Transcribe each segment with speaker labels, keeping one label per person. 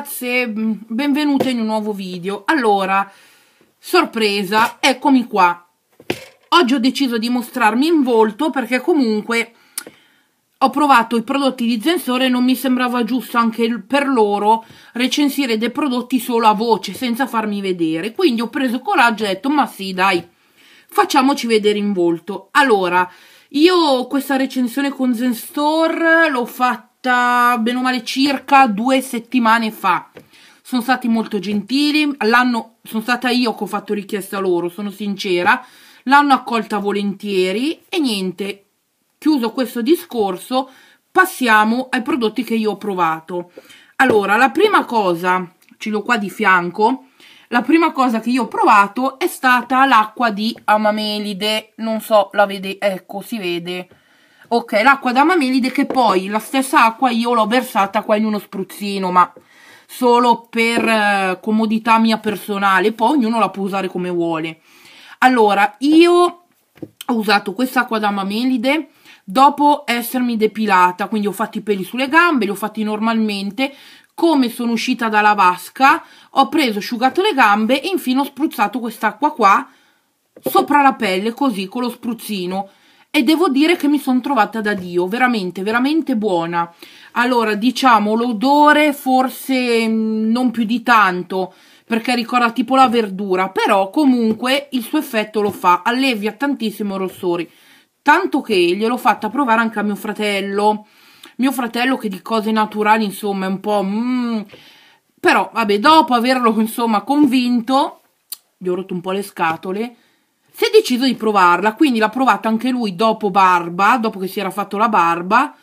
Speaker 1: ragazze, mm, benvenute in un nuovo video. Allora, sorpresa, eccomi qua. Oggi ho deciso di mostrarmi in volto perché comunque ho provato i prodotti di Zensore e non mi sembrava giusto anche per loro recensire dei prodotti solo a voce, senza farmi vedere. Quindi ho preso coraggio e ho detto, ma sì, dai, facciamoci vedere in volto. Allora, io questa recensione con Zenstore l'ho fatta fatta bene o male circa due settimane fa. Sono stati molto gentili, l'hanno, sono stata io che ho fatto richiesta loro, sono sincera, l'hanno accolta volentieri e niente, chiuso questo discorso, passiamo ai prodotti che io ho provato. Allora, la prima cosa, ce l'ho qua di fianco, la prima cosa che io ho provato è stata l'acqua di Amamelide, non so, la vede, ecco, si vede, ok l'acqua da mamelide che poi la stessa acqua io l'ho versata qua in uno spruzzino ma solo per eh, comodità mia personale poi ognuno la può usare come vuole allora io ho usato quest'acqua da mamelide dopo essermi depilata quindi ho fatto i peli sulle gambe li ho fatti normalmente come sono uscita dalla vasca ho preso asciugato le gambe e infine ho spruzzato quest'acqua qua sopra la pelle così con lo spruzzino e devo dire che mi sono trovata da Dio, veramente, veramente buona. Allora, diciamo, l'odore forse mm, non più di tanto, perché ricorda tipo la verdura, però comunque il suo effetto lo fa, allevia tantissimo i rossori. Tanto che gliel'ho fatta provare anche a mio fratello, mio fratello che di cose naturali, insomma, è un po'... Mm, però, vabbè, dopo averlo, insomma, convinto, gli ho rotto un po' le scatole, si è deciso di provarla, quindi l'ha provata anche lui dopo barba, dopo che si era fatto la barba.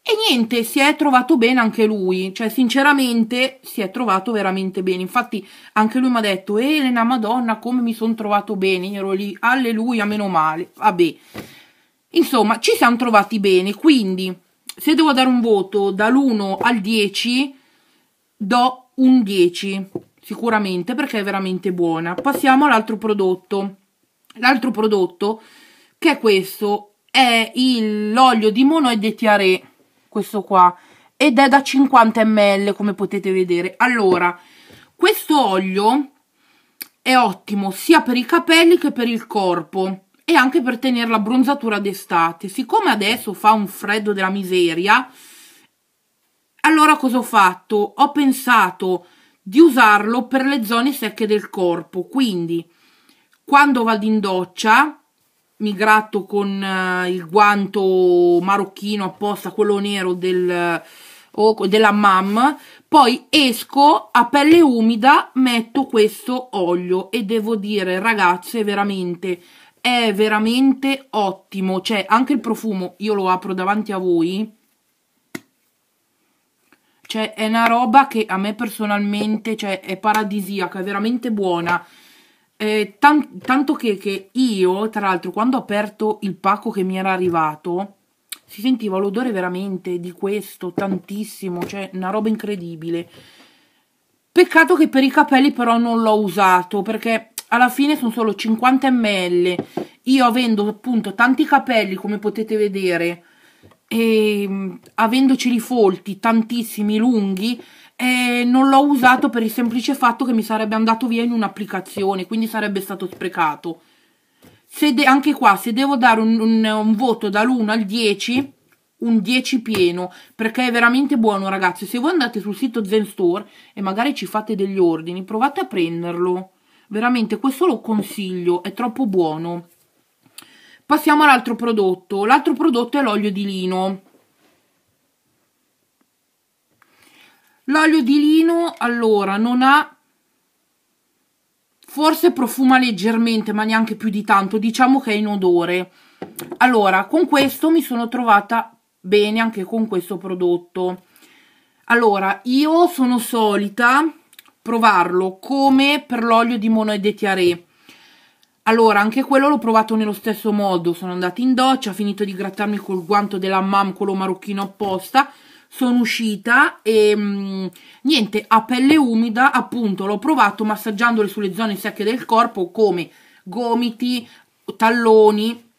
Speaker 1: E niente, si è trovato bene anche lui, cioè sinceramente si è trovato veramente bene. Infatti anche lui mi ha detto, Elena, madonna, come mi sono trovato bene, Io ero lì, alleluia, meno male, vabbè. Insomma, ci siamo trovati bene, quindi se devo dare un voto dall'1 al 10, do un 10 sicuramente perché è veramente buona. Passiamo all'altro prodotto. L'altro prodotto che è questo è l'olio di mono e monoide tiare, questo qua, ed è da 50 ml come potete vedere. Allora, questo olio è ottimo sia per i capelli che per il corpo e anche per tenere la bronzatura d'estate. Siccome adesso fa un freddo della miseria, allora cosa ho fatto? Ho pensato di usarlo per le zone secche del corpo. Quindi, quando vado in doccia, mi gratto con uh, il guanto marocchino apposta, quello nero del, uh, della MAM, poi esco a pelle umida, metto questo olio e devo dire, ragazze, veramente è veramente ottimo, cioè anche il profumo, io lo apro davanti a voi cioè, è una roba che a me personalmente cioè, è paradisiaca, è veramente buona. Eh, tan tanto che, che, io, tra l'altro, quando ho aperto il pacco che mi era arrivato, si sentiva l'odore veramente di questo, tantissimo, cioè una roba incredibile. Peccato che per i capelli però non l'ho usato, perché alla fine sono solo 50 ml. Io avendo appunto tanti capelli, come potete vedere, e mm, avendoci rifolti tantissimi lunghi eh, non l'ho usato per il semplice fatto che mi sarebbe andato via in un'applicazione quindi sarebbe stato sprecato de- anche qua se devo dare un, un, un voto dall'1 al 10 un 10 pieno perché è veramente buono ragazzi se voi andate sul sito Zen Store e magari ci fate degli ordini provate a prenderlo veramente questo lo consiglio è troppo buono Passiamo all'altro prodotto. L'altro prodotto è l'olio di lino. L'olio di lino, allora, non ha... Forse profuma leggermente, ma neanche più di tanto. Diciamo che è in odore Allora, con questo mi sono trovata bene anche con questo prodotto. Allora, io sono solita provarlo come per l'olio di monoedetia re allora, anche quello l'ho provato nello stesso modo. Sono andata in doccia, ho finito di grattarmi col guanto della mam, quello marocchino apposta. Sono uscita e mh, mm, niente, a pelle umida, appunto, l'ho provato massaggiandole sulle zone secche del corpo come gomiti, talloni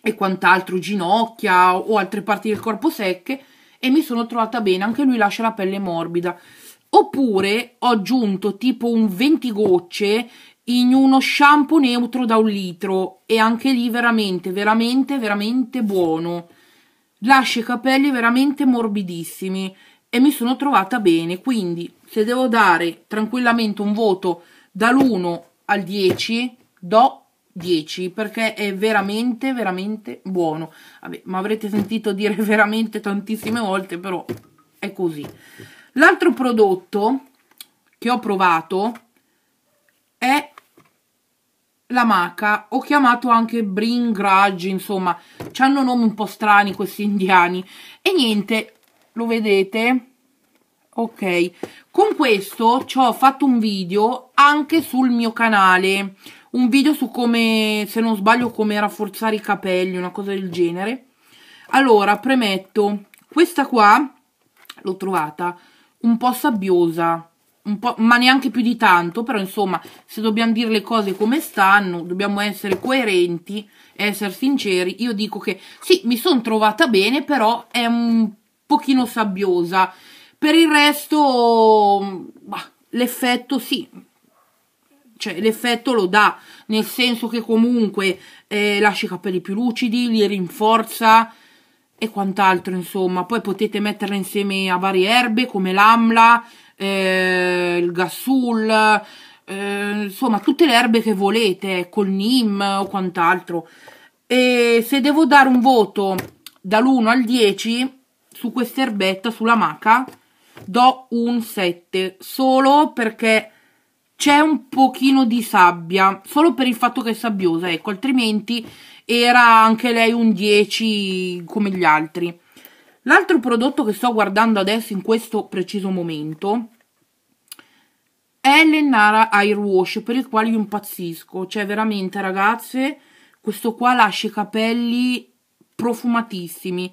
Speaker 1: e quant'altro, ginocchia o altre parti del corpo secche e mi sono trovata bene, anche lui lascia la pelle morbida. Oppure ho aggiunto tipo un 20 gocce in uno shampoo neutro da un litro e anche lì veramente, veramente, veramente buono. Lascia i capelli veramente morbidissimi e mi sono trovata bene, quindi se devo dare tranquillamente un voto dall'1 al 10, do 10 perché è veramente, veramente buono. Vabbè, ma avrete sentito dire veramente tantissime volte, però è così. L'altro prodotto che ho provato è la maca, ho chiamato anche Bring Grudge, insomma, hanno nomi un po' strani questi indiani. E niente, lo vedete? Ok, con questo ci ho fatto un video anche sul mio canale, un video su come, se non sbaglio, come rafforzare i capelli, una cosa del genere. Allora, premetto, questa qua l'ho trovata un po' sabbiosa, un po', ma neanche più di tanto, però insomma, se dobbiamo dire le cose come stanno, dobbiamo essere coerenti, essere sinceri. Io dico che sì, mi sono trovata bene, però è un pochino sabbiosa. Per il resto, l'effetto sì, cioè l'effetto lo dà, nel senso che comunque eh, lascia i capelli più lucidi, li rinforza e quant'altro, insomma. Poi potete metterla insieme a varie erbe come l'amla, eh, il gasul, eh, insomma tutte le erbe che volete, col nim o quant'altro. E se devo dare un voto dall'1 al 10 su questa erbetta, sulla maca, do un 7, solo perché c'è un pochino di sabbia, solo per il fatto che è sabbiosa, ecco, altrimenti era anche lei un 10 come gli altri. L'altro prodotto che sto guardando adesso in questo preciso momento è l'Ennara Air Wash per il quale io impazzisco, cioè veramente ragazze questo qua lascia i capelli profumatissimi,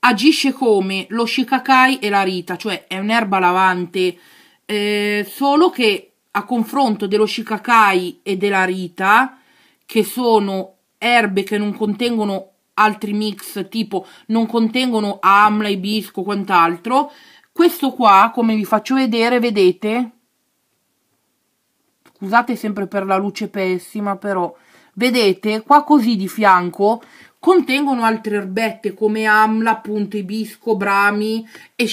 Speaker 1: agisce come lo shikakai e la rita, cioè è un'erba lavante, eh, solo che a confronto dello shikakai e della rita, che sono erbe che non contengono altri mix tipo non contengono amla, ibisco, quant'altro. Questo qua, come vi faccio vedere, vedete? Scusate sempre per la luce pessima, però vedete qua così di fianco contengono altre erbette come amla, appunto ibisco, brami e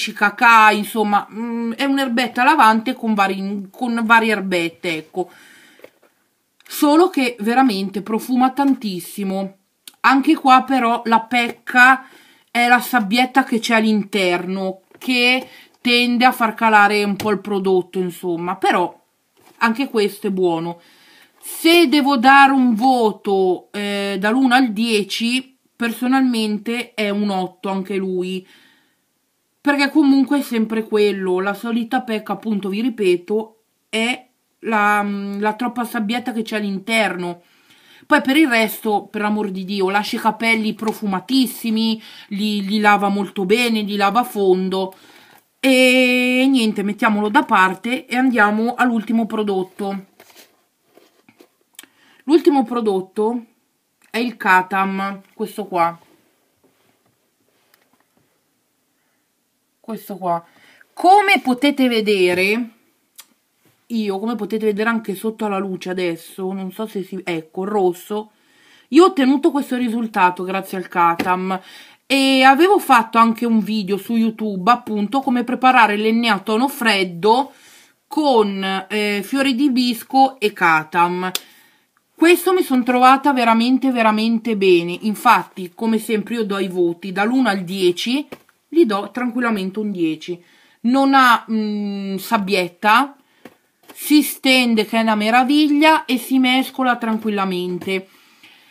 Speaker 1: insomma mh, mm, è un'erbetta lavante con, vari, con varie erbette, ecco. Solo che veramente profuma tantissimo anche qua però la pecca è la sabbietta che c'è all'interno che tende a far calare un po' il prodotto, insomma, però anche questo è buono. Se devo dare un voto eh, dall'1 al 10, personalmente è un 8 anche lui, perché comunque è sempre quello, la solita pecca, appunto, vi ripeto, è la, mm, la troppa sabbietta che c'è all'interno. Poi per il resto, per amor di Dio, lascia i capelli profumatissimi, li, li lava molto bene, li lava a fondo. E niente, mettiamolo da parte e andiamo all'ultimo prodotto. L'ultimo prodotto è il Katam, questo qua. Questo qua. Come potete vedere, io come potete vedere anche sotto alla luce adesso non so se si ecco rosso io ho ottenuto questo risultato grazie al Katam e avevo fatto anche un video su YouTube appunto come preparare l'enne a tono freddo con eh, fiori di bisco e Katam. Questo mi sono trovata veramente veramente bene, infatti come sempre io do i voti dall'1 al 10, gli do tranquillamente un 10. Non ha mh, mm, sabbietta, si stende che è una meraviglia e si mescola tranquillamente.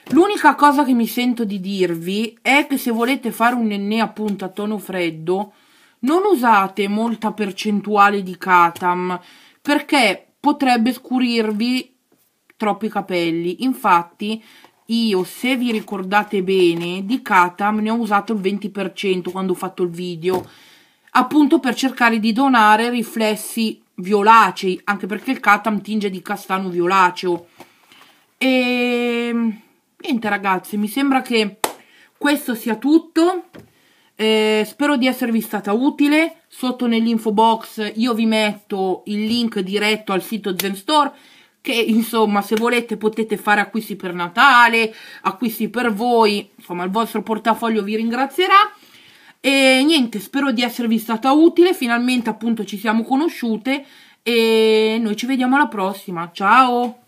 Speaker 1: L'unica cosa che mi sento di dirvi è che se volete fare un nennè appunto a tono freddo, non usate molta percentuale di Katam perché potrebbe scurirvi troppi capelli. Infatti io, se vi ricordate bene, di Katam ne ho usato il 20% quando ho fatto il video, appunto per cercare di donare riflessi violacei, anche perché il Katam tinge di castano violaceo. E ehm, niente ragazzi, mi sembra che questo sia tutto. Eh, spero di esservi stata utile. Sotto nell'info box io vi metto il link diretto al sito Zen Store che insomma se volete potete fare acquisti per Natale, acquisti per voi, insomma il vostro portafoglio vi ringrazierà. E niente, spero di esservi stata utile, finalmente appunto ci siamo conosciute e noi ci vediamo alla prossima. Ciao!